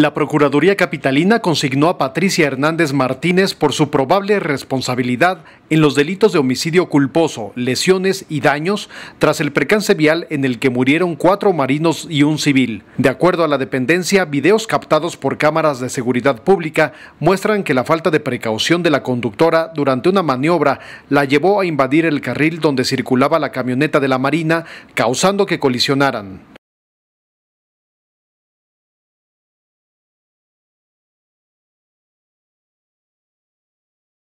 La Procuraduría Capitalina consignó a Patricia Hernández Martínez por su probable responsabilidad en los delitos de homicidio culposo, lesiones y daños tras el percance vial en el que murieron cuatro marinos y un civil. De acuerdo a la dependencia, videos captados por cámaras de seguridad pública muestran que la falta de precaución de la conductora durante una maniobra la llevó a invadir el carril donde circulaba la camioneta de la Marina, causando que colisionaran.